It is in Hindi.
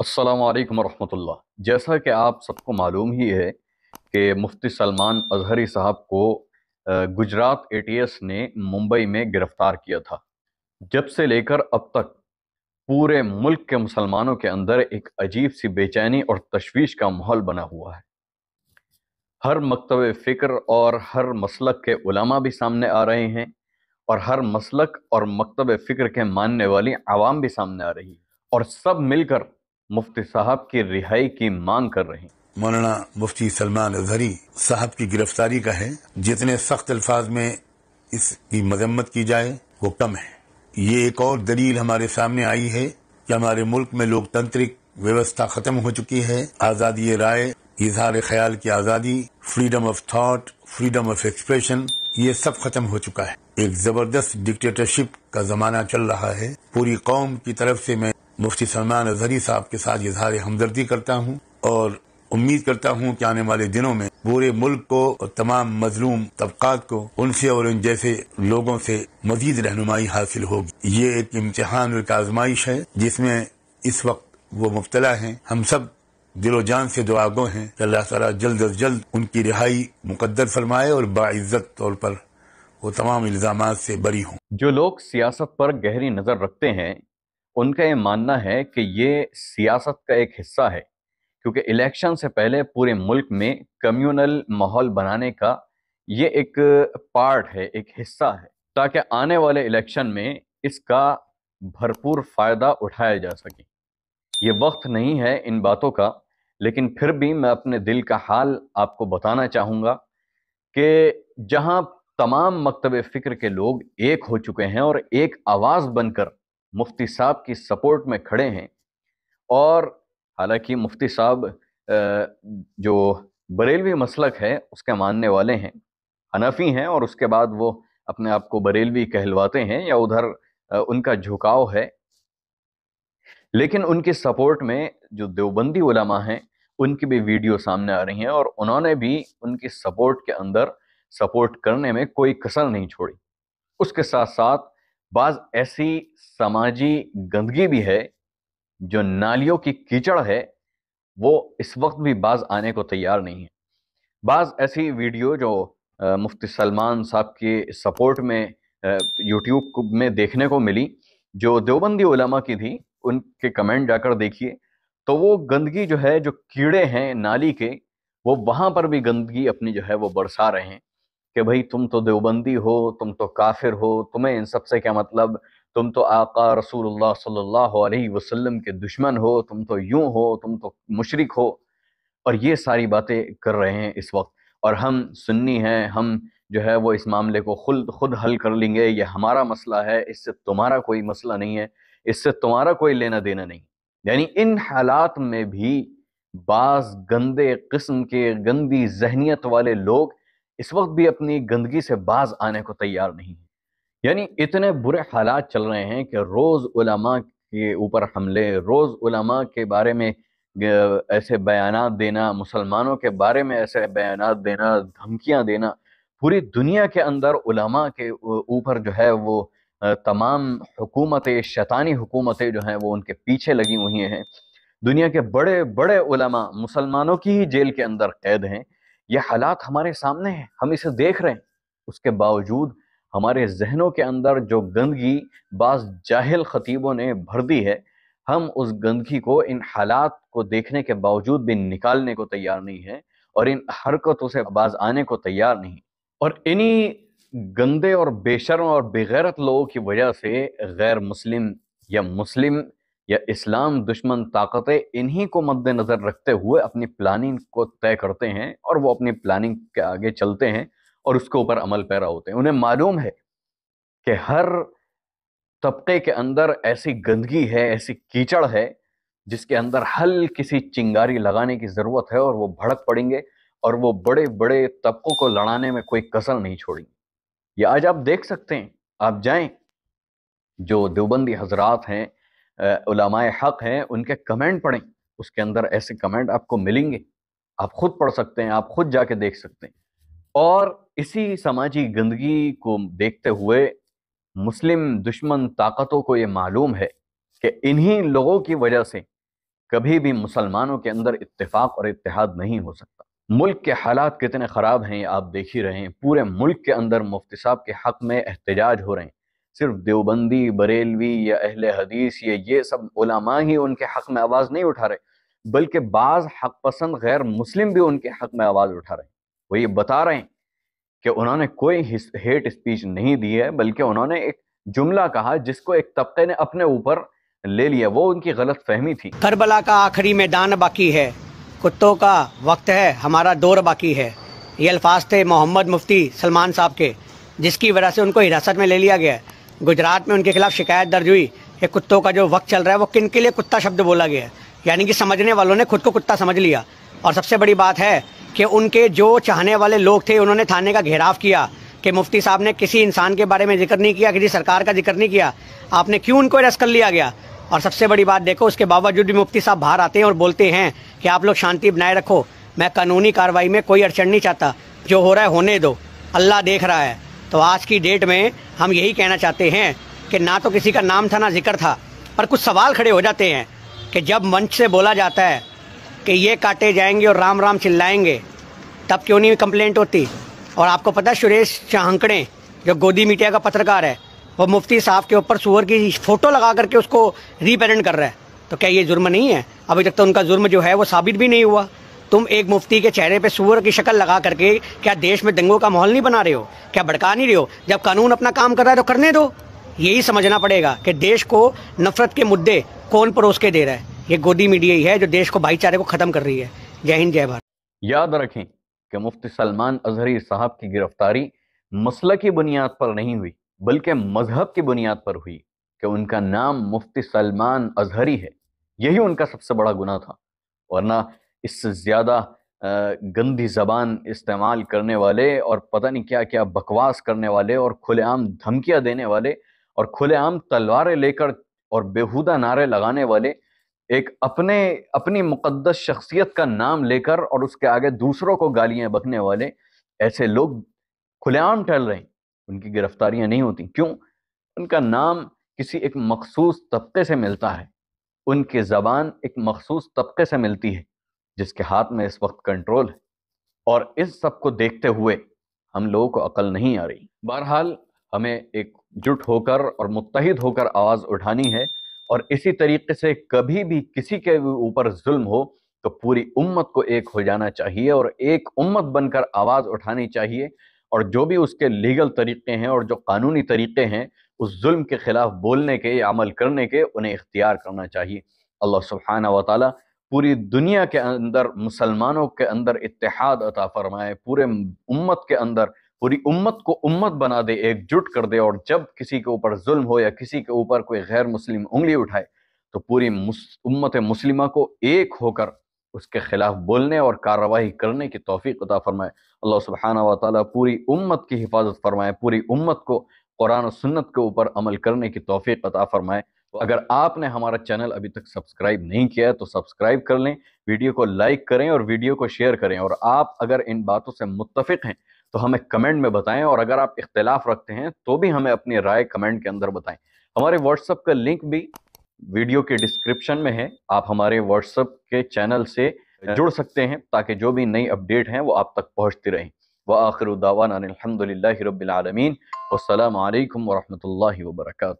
असलकम वरहमतुल्ला जैसा कि आप सबको मालूम ही है कि मुफ्ती सलमान अजहरी साहब को गुजरात एटीएस ने मुंबई में गिरफ़्तार किया था जब से लेकर अब तक पूरे मुल्क के मुसलमानों के अंदर एक अजीब सी बेचैनी और तशवीश का माहौल बना हुआ है हर मकतब फ़िक्र और हर मसलक के उलमा भी सामने आ रहे हैं और हर मसलक और मकतब फ़िक्र के मानने वाली आवाम भी सामने आ रही है और सब मिलकर मुफ्ती साहब की रिहाई की मांग कर रहे हैं मौलाना मुफ्ती सलमान अजहरी साहब की गिरफ्तारी का है जितने सख्त अल्फाज में इसकी मजम्मत की जाए वो कम है ये एक और दलील हमारे सामने आई है कि हमारे मुल्क में लोकतांत्रिक व्यवस्था खत्म हो चुकी है आजादी राय इजहार ख्याल की आजादी freedom of thought freedom of expression ये सब खत्म हो चुका है एक जबरदस्त डिक्टेटरशिप का जमाना चल रहा है पूरी कौम की तरफ से मैं मुफ्ती सलमान अजहरी साहब के साथ इजहार हमदर्दी करता हूँ और उम्मीद करता हूँ कि आने वाले दिनों में पूरे मुल्क को और तमाम मजलूम तबकात को उनसे और उन जैसे लोगों से मजीद रहनुमाई हासिल होगी ये एक इम्तहान और एक आजमाइश है जिसमें इस वक्त वो मुबतला है हम सब दिलो जान से दुआगो हैं कि अल्लाह तला जल्द अज जल्द उनकी रिहाई मुकदर फरमाए और बाइज्जत तौर पर वो तमाम इल्ज़ाम से बरी हों जो लोग सियासत पर गहरी नज़र रखते हैं उनका ये मानना है कि ये सियासत का एक हिस्सा है क्योंकि इलेक्शन से पहले पूरे मुल्क में कम्युनल माहौल बनाने का ये एक पार्ट है एक हिस्सा है ताकि आने वाले इलेक्शन में इसका भरपूर फ़ायदा उठाया जा सके ये वक्त नहीं है इन बातों का लेकिन फिर भी मैं अपने दिल का हाल आपको बताना चाहूँगा कि जहाँ तमाम मकतब फ़िक्र के लोग एक हो चुके हैं और एक आवाज़ बनकर मुफ्ती साहब की सपोर्ट में खड़े हैं और हालांकि मुफ्ती साहब जो बरेलवी मसलक है उसके मानने वाले हैं हनफी हैं और उसके बाद वो अपने आप को बरेलवी कहलवाते हैं या उधर उनका झुकाव है लेकिन उनकी सपोर्ट में जो देवबंदी उलमा हैं उनकी भी वीडियो सामने आ रही हैं और उन्होंने भी उनकी सपोर्ट के अंदर सपोर्ट करने में कोई कसर नहीं छोड़ी उसके साथ साथ बाज ऐसी समाजी गंदगी भी है जो नालियों की कीचड़ है वो इस वक्त भी बाज आने को तैयार नहीं है बाज ऐसी वीडियो जो मुफ्ती सलमान साहब के सपोर्ट में यूट्यूब में देखने को मिली जो देवबंदी उलमा की थी उनके कमेंट जाकर देखिए तो वो गंदगी जो है जो कीड़े हैं नाली के वो वहाँ पर भी गंदगी अपनी जो है वो बरसा रहे हैं कि भाई तुम तो देवबंदी हो तुम तो काफिर हो तुम्हें इन सब से क्या मतलब तुम तो आका रसूलुल्लाह सल्लल्लाहु अलैहि वसल्लम के दुश्मन हो तुम तो यूं हो तुम तो मुशरक हो और ये सारी बातें कर रहे हैं इस वक्त और हम सुन्नी हैं हम जो है वो इस मामले को खुद खुद हल कर लेंगे ये हमारा मसला है इससे तुम्हारा कोई मसला नहीं है इससे तुम्हारा कोई लेना देना नहीं यानी इन हालात में भी बाज़ गंदे किस्म के गंदी जहनीत वाले लोग इस वक्त भी अपनी गंदगी से बाज आने को तैयार नहीं है यानी इतने बुरे हालात चल रहे हैं कि रोज़ उलमा के ऊपर हमले रोज़ उलमा के बारे में ऐसे बयान देना मुसलमानों के बारे में ऐसे बयान देना धमकियाँ देना पूरी दुनिया के अंदर उलमा के ऊपर जो है वो तमाम हुकूमतें शैतानी हुकूमतें जो हैं वो उनके पीछे लगी हुई हैं दुनिया के बड़े बड़े उलमा मुसलमानों की ही जेल के अंदर कैद हैं ये हालात हमारे सामने हैं हम इसे देख रहे हैं उसके बावजूद हमारे जहनों के अंदर जो गंदगी बाज जाहिल ख़तीबों ने भर दी है हम उस गंदगी को इन हालात को देखने के बावजूद भी निकालने को तैयार नहीं है और इन हरकतों से बाज आने को तैयार नहीं और इन्हीं गंदे और बेशर्म और बेगैरत लोगों की वजह से गैर मुस्लिम या मुस्लिम या इस्लाम दुश्मन ताकतें इन्हीं को मद्देनज़र रखते हुए अपनी प्लानिंग को तय करते हैं और वो अपनी प्लानिंग के आगे चलते हैं और उसके ऊपर अमल पैरा होते हैं उन्हें मालूम है कि हर तबके के अंदर ऐसी गंदगी है ऐसी कीचड़ है जिसके अंदर हल किसी चिंगारी लगाने की ज़रूरत है और वो भड़क पड़ेंगे और वो बड़े बड़े तबकों को लड़ाने में कोई कसर नहीं छोड़ेंगे ये आज आप देख सकते हैं आप जाएं जो देवबंदी हजरात हैं उलमाए हक हैं उनके कमेंट पढ़ें उसके अंदर ऐसे कमेंट आपको मिलेंगे आप खुद पढ़ सकते हैं आप खुद जाके देख सकते हैं और इसी समाजी गंदगी को देखते हुए मुस्लिम दुश्मन ताकतों को ये मालूम है कि इन्हीं लोगों की वजह से कभी भी मुसलमानों के अंदर इत्तेफाक और इतिहाद नहीं हो सकता मुल्क के हालात कितने ख़राब हैं आप देख ही रहे हैं पूरे मुल्क के अंदर मुफ्ती साहब के हक़ में एहतजाज हो रहे हैं सिर्फ देवबंदी बरेलवी या अहल हदीस या ये सब उलमा ही उनके हक में आवाज़ नहीं उठा रहे बल्कि बाज़ हक पसंद गैर मुस्लिम भी उनके हक में आवाज़ उठा रहे वो ये बता रहे हैं कि उन्होंने कोई हेट स्पीच नहीं दी है बल्कि उन्होंने एक जुमला कहा जिसको एक तबके ने अपने ऊपर ले लिया वो उनकी गलत फहमी थी करबला का आखिरी मैदान बाकी है कुत्तों का वक्त है हमारा दौर बाकी है ये अल्फाज थे मोहम्मद मुफ्ती सलमान साहब के जिसकी वजह से उनको हिरासत में ले लिया गया है गुजरात में उनके खिलाफ शिकायत दर्ज हुई कि कुत्तों का जो वक्त चल रहा है वो किन के लिए कुत्ता शब्द बोला गया है यानी कि समझने वालों ने खुद को कुत्ता समझ लिया और सबसे बड़ी बात है कि उनके जो चाहने वाले लोग थे उन्होंने थाने का घेराव किया कि मुफ्ती साहब ने किसी इंसान के बारे में जिक्र नहीं किया किसी सरकार का जिक्र नहीं किया आपने क्यों उनको अरेस्ट कर लिया गया और सबसे बड़ी बात देखो उसके बावजूद भी मुफ्ती साहब बाहर आते हैं और बोलते हैं कि आप लोग शांति बनाए रखो मैं कानूनी कार्रवाई में कोई अड़चन नहीं चाहता जो हो रहा है होने दो अल्लाह देख रहा है तो आज की डेट में हम यही कहना चाहते हैं कि ना तो किसी का नाम था ना जिक्र था पर कुछ सवाल खड़े हो जाते हैं कि जब मंच से बोला जाता है कि ये काटे जाएंगे और राम राम चिल्लाएंगे तब क्यों नहीं कंप्लेंट होती और आपको पता है सुरेश चाहकड़े जो गोदी मीडिया का पत्रकार है वो मुफ्ती साहब के ऊपर सुअर की फ़ोटो लगा करके उसको रिप्रेजेंट कर रहा है तो क्या ये जुर्म नहीं है अभी तक तो उनका जुर्म जो है वो साबित भी नहीं हुआ तुम एक मुफ्ती के चेहरे पे सूअर की शक्ल लगा करके क्या देश में दंगों का माहौल नहीं बना रहे हो क्या भड़का नहीं रहे हो जब कानून अपना काम कर रहा है तो करने दो यही समझना पड़ेगा कि देश को नफरत के मुद्दे कौन परोस के दे रहा है ये गोदी मीडिया ही है जो देश को भाईचारे को ख़त्म कर रही है जय हिंद जय भारत याद रखें कि मुफ्ती सलमान अजहरी साहब की गिरफ्तारी मसल की बुनियाद पर नहीं हुई बल्कि मजहब की बुनियाद पर हुई कि उनका नाम मुफ्ती सलमान अजहरी है यही उनका सबसे बड़ा गुना था वरना इससे ज़्यादा गंदी ज़बान इस्तेमाल करने वाले और पता नहीं क्या क्या बकवास करने वाले और खुलेआम धमकियाँ देने वाले और खुलेआम तलवारें लेकर और बेहुदा नारे लगाने वाले एक अपने अपनी मुकद्दस शख्सियत का नाम लेकर और उसके आगे दूसरों को गालियां बकने वाले ऐसे लोग खुलेआम टहल रहे हैं उनकी गिरफ्तारियां नहीं होती क्यों उनका नाम किसी एक मखसूस तबके से मिलता है उनकी ज़बान एक मखसूस तबके से मिलती है जिसके हाथ में इस वक्त कंट्रोल है और इस सब को देखते हुए हम लोगों को अकल नहीं आ रही बहरहाल हमें एक जुट होकर और मुतहद होकर आवाज़ उठानी है और इसी तरीके से कभी भी किसी के ऊपर जुल्म हो तो पूरी उम्मत को एक हो जाना चाहिए और एक उम्मत बनकर आवाज़ उठानी चाहिए और जो भी उसके लीगल तरीक़े हैं और जो कानूनी तरीक़े हैं उस जुल्म के ख़िलाफ़ बोलने के या अमल करने के उन्हें इख्तियार करना चाहिए अल्लाह सुबहाना वाली पूरी दुनिया के अंदर मुसलमानों के अंदर इतिहाद अता फरमाए पूरे उम्मत के अंदर पूरी उम्मत को उम्मत बना दे एकजुट कर दे और जब किसी के ऊपर जुल्म हो या किसी के ऊपर कोई गैर मुस्लिम उंगली उठाए तो पूरी उम्मत मुस्लिमा को एक होकर उसके खिलाफ बोलने और कार्रवाई करने की तोफ़ी अता फरमाए अल्लाह सुबहाना वाली पूरी उम्मत की हिफाजत फरमाए पूरी उम्मत को कुरान और सुन्नत के ऊपर अमल करने की तोफीक अता फरमाए तो अगर आपने हमारा चैनल अभी तक सब्सक्राइब नहीं किया है तो सब्सक्राइब कर लें वीडियो को लाइक करें और वीडियो को शेयर करें और आप अगर इन बातों से मुतफिक हैं तो हमें कमेंट में बताएं और अगर आप इख्तलाफ रखते हैं तो भी हमें अपनी राय कमेंट के अंदर बताएं हमारे व्हाट्सअप का लिंक भी वीडियो के डिस्क्रिप्शन में है आप हमारे व्हाट्सअप के चैनल से जुड़ सकते हैं ताकि जो भी नई अपडेट हैं वो आप तक पहुँचती रहें व आखिर दावाना अलहमदिल्ला रबालमीन वालकम वरहमल वर्का